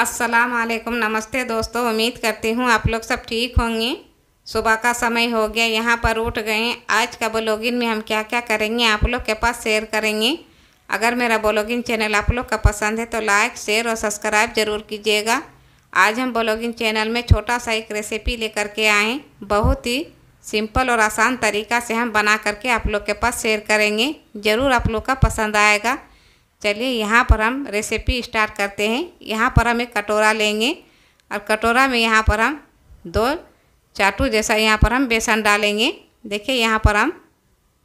अस्सलाम वालेकुम नमस्ते दोस्तों उम्मीद करती हूँ आप लोग सब ठीक होंगे सुबह का समय हो गया यहाँ पर उठ गए आज का ब्लॉगिंग में हम क्या क्या करेंगे आप लोग के पास शेयर करेंगे अगर मेरा ब्लॉगिंग चैनल आप लोग का पसंद है तो लाइक शेयर और सब्सक्राइब ज़रूर कीजिएगा आज हम ब्लॉगिंग चैनल में छोटा सा एक रेसिपी लेकर के आएँ बहुत ही सिंपल और आसान तरीका से हम बना करके आप लोग के पास शेयर करेंगे ज़रूर आप लोग का पसंद आएगा चलिए यहाँ पर हम रेसिपी स्टार्ट करते हैं यहाँ पर हम एक कटोरा लेंगे और कटोरा में यहाँ पर हम दो चाटू जैसा यहाँ पर हम बेसन डालेंगे देखिए यहाँ पर हम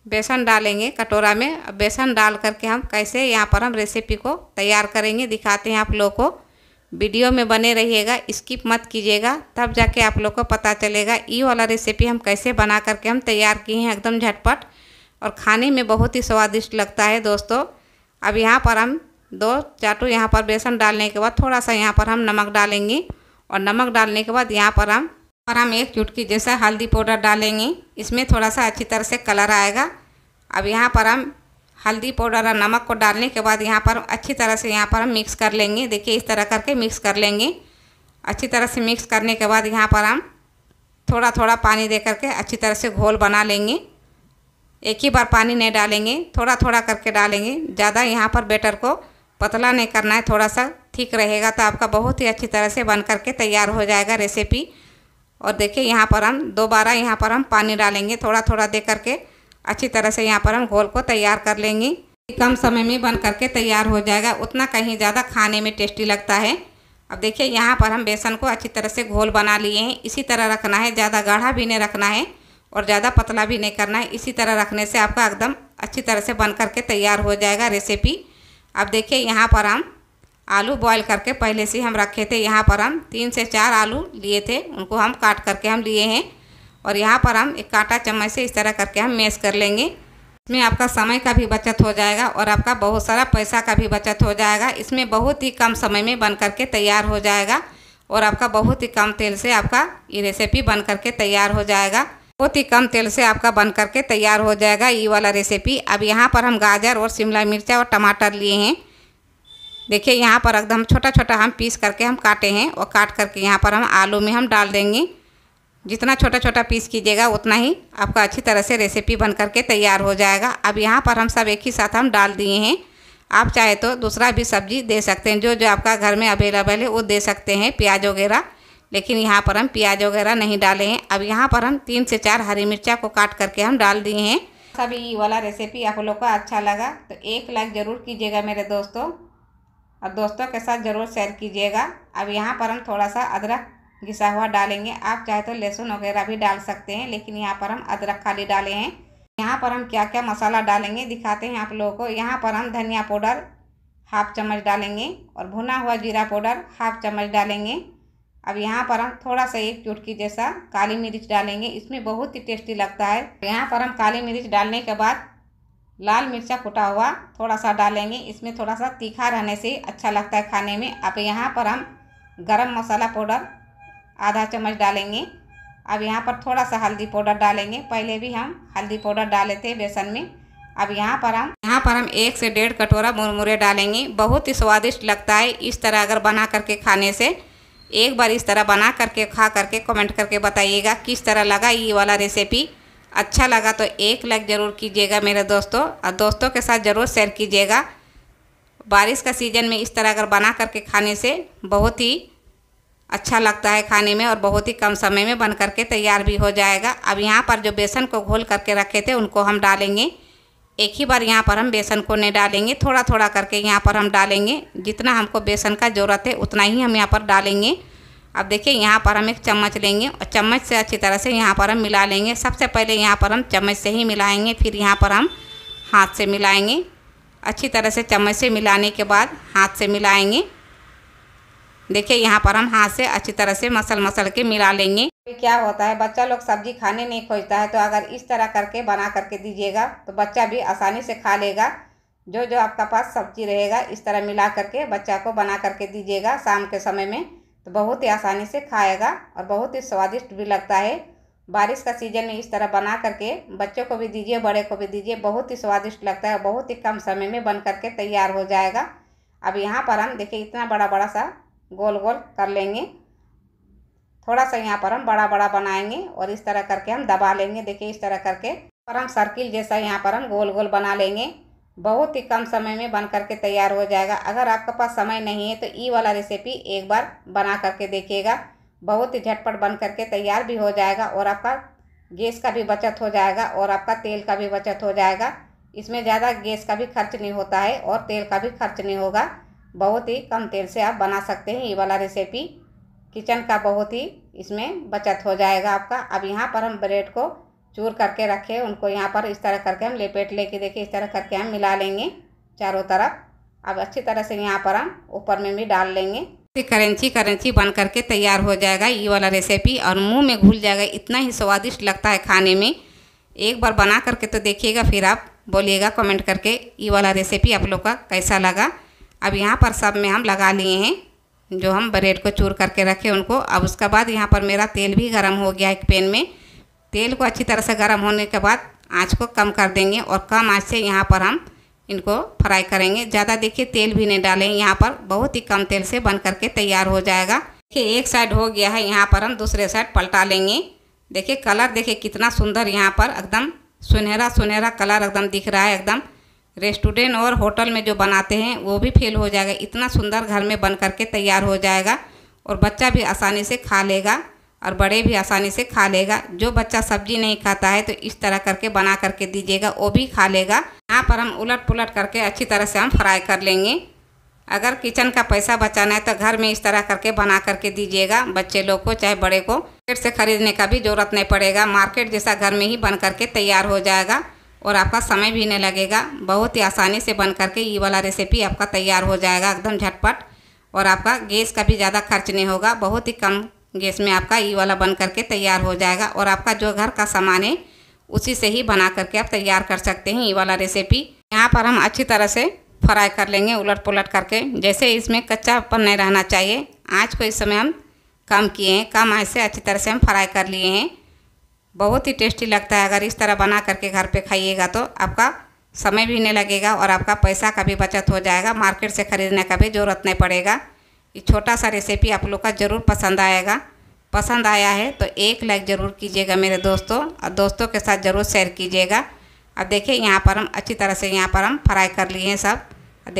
बेसन डालेंगे कटोरा में बेसन डाल करके हम कैसे यहाँ पर हम रेसिपी को तैयार करेंगे दिखाते हैं आप लोग को वीडियो में बने रहिएगा स्किप मत कीजिएगा तब जाके आप लोग को पता चलेगा ई वाला रेसिपी हम कैसे बना करके हम तैयार किए हैं एकदम झटपट और खाने में बहुत ही स्वादिष्ट लगता है दोस्तों अब यहाँ पर हम दो चाटू यहाँ पर बेसन डालने के बाद थोड़ा सा यहाँ पर हम नमक डालेंगे और नमक डालने के बाद यहाँ पर हम पर हम एक चुटकी जैसा हल्दी पाउडर डालेंगे इसमें थोड़ा सा अच्छी तरह से कलर आएगा अब यहाँ पर हम हल्दी पाउडर और नमक को डालने के बाद यहाँ पर अच्छी तरह से यहाँ पर हम मिक्स कर लेंगे देखिए इस तरह करके मिक्स कर लेंगे अच्छी तरह से मिक्स करने के बाद यहाँ पर हम थोड़ा थोड़ा पानी दे करके अच्छी तरह से घोल बना लेंगे एक ही बार पानी नहीं डालेंगे थोड़ा थोड़ा करके डालेंगे ज़्यादा यहाँ पर बेटर को पतला नहीं करना है थोड़ा सा ठीक रहेगा तो आपका बहुत ही अच्छी तरह से बन करके तैयार हो जाएगा रेसिपी और देखिए यहाँ पर हम दोबारा यहाँ पर हम पानी डालेंगे थोड़ा थोड़ा दे करके अच्छी तरह से यहाँ पर हम घोल को तैयार कर लेंगे कम समय में बन करके तैयार हो जाएगा उतना कहीं ज़्यादा खाने में टेस्टी लगता है अब देखिए यहाँ पर हम बेसन को अच्छी तरह से घोल बना लिए हैं इसी तरह रखना है ज़्यादा गाढ़ा भी नहीं रखना है और ज़्यादा पतला भी नहीं करना है इसी तरह रखने से आपका एकदम अच्छी तरह से बन करके तैयार हो जाएगा रेसिपी अब देखिए यहाँ पर हम आलू बॉईल करके पहले से हम रखे थे यहाँ पर हम तीन से चार आलू लिए थे उनको हम काट करके हम लिए हैं और यहाँ पर हम एक कांटा चम्मच से इस तरह करके हम मेस कर लेंगे इसमें आपका समय का भी बचत हो जाएगा और आपका बहुत सारा पैसा का भी बचत हो जाएगा इसमें बहुत ही कम समय में बन करके तैयार हो जाएगा और आपका बहुत ही कम तेल से आपका ये रेसिपी बन करके तैयार हो जाएगा बहुत ही कम तेल से आपका बन करके तैयार हो जाएगा ये वाला रेसिपी अब यहाँ पर हम गाजर और शिमला मिर्चा और टमाटर लिए हैं देखिए यहाँ पर एकदम छोटा छोटा हम पीस करके हम काटे हैं और काट करके यहाँ पर हम आलू में हम डाल देंगे जितना छोटा छोटा पीस कीजिएगा उतना ही आपका अच्छी तरह से रेसिपी बन करके तैयार हो जाएगा अब यहाँ पर हम सब एक ही साथ हम डाल दिए हैं आप चाहे तो दूसरा भी सब्जी दे सकते हैं जो जो आपका घर में अवेलेबल है वो दे सकते हैं प्याज वगैरह लेकिन यहाँ पर हम प्याज वगैरह नहीं डाले हैं अब यहाँ पर हम तीन से चार हरी मिर्चा को काट करके हम डाल दिए हैं सभी वाला रेसिपी आप लोग को अच्छा लगा तो एक लाइक ज़रूर कीजिएगा मेरे दोस्तों और दोस्तों के साथ ज़रूर शेयर कीजिएगा अब यहाँ पर हम थोड़ा सा अदरक घिसा हुआ डालेंगे आप चाहे तो लहसुन वगैरह भी डाल सकते हैं लेकिन यहाँ पर हम अदरक खाली डाले हैं यहाँ पर हम क्या क्या मसाला डालेंगे दिखाते हैं आप लोगों को यहाँ पर हम धनिया पाउडर हाफ चम्मच डालेंगे और भुना हुआ जीरा पाउडर हाफ चम्मच डालेंगे अब यहाँ पर हम थोड़ा सा एक चुटकी जैसा काली मिर्च डालेंगे इसमें बहुत ही टेस्टी लगता है यहाँ पर हम काली मिर्च डालने के बाद लाल मिर्चा कुटा हुआ थोड़ा सा डालेंगे इसमें थोड़ा सा तीखा रहने से अच्छा लगता है खाने में अब यहाँ पर हम गरम मसाला पाउडर आधा चम्मच डालेंगे अब यहाँ पर थोड़ा सा हल्दी पाउडर डालेंगे पहले भी हम हल्दी पाउडर डाले थे बेसन में अब यहाँ पर हम यहाँ पर हम एक से डेढ़ कटोरा मुरमुरे डालेंगे बहुत ही स्वादिष्ट लगता है इस तरह अगर बना करके खाने से एक बार इस तरह बना करके खा करके कमेंट करके बताइएगा किस तरह लगा ये वाला रेसिपी अच्छा लगा तो एक लाइक ज़रूर कीजिएगा मेरे दोस्तों और दोस्तों के साथ ज़रूर शेयर कीजिएगा बारिश का सीज़न में इस तरह अगर बना करके खाने से बहुत ही अच्छा लगता है खाने में और बहुत ही कम समय में बन करके तैयार भी हो जाएगा अब यहाँ पर जो बेसन को घोल करके रखे थे उनको हम डालेंगे एक ही बार यहाँ पर हम बेसन को नहीं डालेंगे थोड़ा थोड़ा करके यहाँ पर हम डालेंगे जितना हमको बेसन का ज़रूरत है उतना ही हम यहाँ पर डालेंगे अब देखिए यहाँ पर हम एक चम्मच लेंगे और चम्मच से अच्छी तरह से यहाँ पर हम मिला लेंगे सबसे पहले यहाँ पर हम चम्मच से ही मिलाएंगे फिर यहाँ पर हम हाथ से मिलाएंगे अच्छी तरह से चम्मच से मिलाने के बाद हाथ से मिलाएंगे देखिए यहाँ पर हम हाथ से अच्छी तरह से मसल मसल के मिला लेंगे क्या होता है बच्चा लोग सब्जी खाने नहीं खोजता है तो अगर इस तरह करके बना करके दीजिएगा तो बच्चा भी आसानी से खा लेगा जो जो आपका पास सब्जी रहेगा इस तरह मिला करके बच्चा को बना करके दीजिएगा शाम के समय में तो बहुत ही आसानी से खाएगा और बहुत ही स्वादिष्ट भी लगता है बारिश का सीजन में इस तरह बना करके बच्चों को भी दीजिए बड़े को भी दीजिए बहुत ही स्वादिष्ट लगता है बहुत ही कम समय में बन करके तैयार हो जाएगा अब यहाँ पर हम देखिए इतना बड़ा बड़ा सा गोल गोल कर लेंगे थोड़ा सा यहाँ पर हम बड़ा बड़ा बनाएंगे और इस तरह करके हम दबा लेंगे देखिए इस तरह करके पर हम सर्किल जैसा यहाँ पर हम गोल गोल बना लेंगे बहुत ही कम समय में बन करके तैयार हो जाएगा अगर आपके पास समय नहीं है तो ई वाला रेसिपी एक बार बना करके देखिएगा बहुत ही झटपट बन करके तैयार भी हो जाएगा और आपका गैस का भी बचत हो जाएगा और आपका तेल का भी बचत हो जाएगा इसमें ज़्यादा गैस का भी खर्च नहीं होता है और तेल का भी खर्च नहीं होगा बहुत ही कम तेल से आप बना सकते हैं ये वाला रेसिपी किचन का बहुत ही इसमें बचत हो जाएगा आपका अब यहाँ पर हम ब्रेड को चूर करके रखे उनको यहाँ पर इस तरह करके हम लेपेट लेके देखिए इस तरह करके हम मिला लेंगे चारों तरफ अब अच्छी तरह से यहाँ पर हम ऊपर में भी डाल लेंगे करेंची करेंची बन करके तैयार हो जाएगा ये वाला रेसिपी और मुंह में घुल जाएगा इतना ही स्वादिष्ट लगता है खाने में एक बार बना करके तो देखिएगा फिर आप बोलिएगा कमेंट करके ये वाला रेसिपी आप लोग का कैसा लगा अब यहाँ पर सब में हम लगा लिए हैं जो हम ब्रेड को चूर करके रखे उनको अब उसके बाद यहाँ पर मेरा तेल भी गर्म हो गया एक पैन में तेल को अच्छी तरह से गर्म होने के बाद आँच को कम कर देंगे और कम आँच से यहाँ पर हम इनको फ्राई करेंगे ज़्यादा देखिए तेल भी नहीं डालें यहाँ पर बहुत ही कम तेल से बन करके तैयार हो जाएगा देखिए एक साइड हो गया है यहाँ पर हम दूसरे साइड पलटा लेंगे देखिए कलर देखिए कितना सुंदर यहाँ पर एकदम सुनहरा सुनहरा कलर एकदम दिख रहा है एकदम रेस्टोरेंट और होटल में जो बनाते हैं वो भी फेल हो जाएगा इतना सुंदर घर में बन करके तैयार हो जाएगा और बच्चा भी आसानी से खा लेगा और बड़े भी आसानी से खा लेगा जो बच्चा सब्जी नहीं खाता है तो इस तरह करके बना करके दीजिएगा वो भी खा लेगा यहाँ पर हम उलट पुलट करके अच्छी तरह से हम फ्राई कर लेंगे अगर किचन का पैसा बचाना है तो घर में इस तरह करके बना करके दीजिएगा बच्चे लोग को चाहे बड़े को मार्केट से ख़रीदने का भी ज़रूरत नहीं पड़ेगा मार्केट जैसा घर में ही बन करके तैयार हो जाएगा और आपका समय भी नहीं लगेगा बहुत ही आसानी से बन करके ये वाला रेसिपी आपका तैयार हो जाएगा एकदम झटपट और आपका गैस का भी ज़्यादा खर्च नहीं होगा बहुत ही कम गैस में आपका ये वाला बन करके तैयार हो जाएगा और आपका जो घर का सामान है उसी से ही बना करके आप तैयार कर सकते हैं ये वाला रेसिपी यहाँ पर हम अच्छी तरह से फ्राई कर लेंगे उलट पुलट करके जैसे इसमें कच्चा पन नहीं रहना चाहिए आँच को इस समय हम कम किए हैं कम आँच से अच्छी तरह से हम फ्राई कर लिए हैं बहुत ही टेस्टी लगता है अगर इस तरह बना करके घर पे खाइएगा तो आपका समय भी नहीं लगेगा और आपका पैसा का भी बचत हो जाएगा मार्केट से ख़रीदने का भी ज़रूरत नहीं पड़ेगा ये छोटा सा रेसिपी आप लोग का ज़रूर पसंद आएगा पसंद आया है तो एक लाइक ज़रूर कीजिएगा मेरे दोस्तों और दोस्तों के साथ ज़रूर शेयर कीजिएगा अब देखिए यहाँ पर हम अच्छी तरह से यहाँ पर हम फ्राई कर लिए हैं सब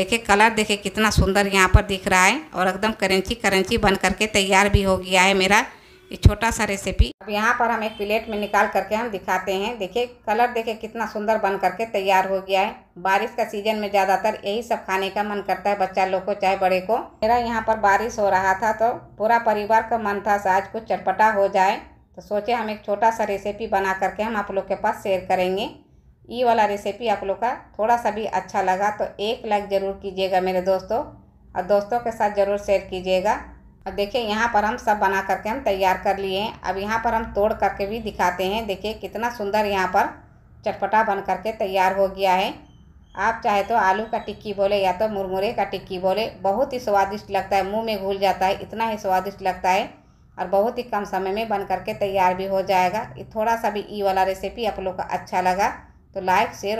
देखिए कलर देखिए कितना सुंदर यहाँ पर दिख रहा है और एकदम करंची करेंची बन करके तैयार भी हो गया है मेरा ये छोटा सा रेसिपी अब यहाँ पर हम एक प्लेट में निकाल करके हम दिखाते हैं देखिए कलर देखिए कितना सुंदर बन करके तैयार हो गया है बारिश का सीजन में ज़्यादातर यही सब खाने का मन करता है बच्चा लोग को चाहे बड़े को मेरा यहाँ पर बारिश हो रहा था तो पूरा परिवार का मन था आज कुछ चटपटा हो जाए तो सोचे हम एक छोटा सा रेसिपी बना करके हम आप लोग के पास शेयर करेंगे ये वाला रेसिपी आप लोग का थोड़ा सा भी अच्छा लगा तो एक लाइक ज़रूर कीजिएगा मेरे दोस्तों और दोस्तों के साथ ज़रूर शेयर कीजिएगा अब देखिए यहाँ पर हम सब बना करके हम तैयार कर लिए हैं अब यहाँ पर हम तोड़ करके भी दिखाते हैं देखिए कितना सुंदर यहाँ पर चटपटा बन करके तैयार हो गया है आप चाहे तो आलू का टिक्की बोले या तो मुरमुरे का टिक्की बोले बहुत ही स्वादिष्ट लगता है मुंह में घुल जाता है इतना ही स्वादिष्ट लगता है और बहुत ही कम समय में बन करके तैयार भी हो जाएगा थोड़ा सा भी ई वाला रेसिपी आप लोग का अच्छा लगा तो लाइक शेयर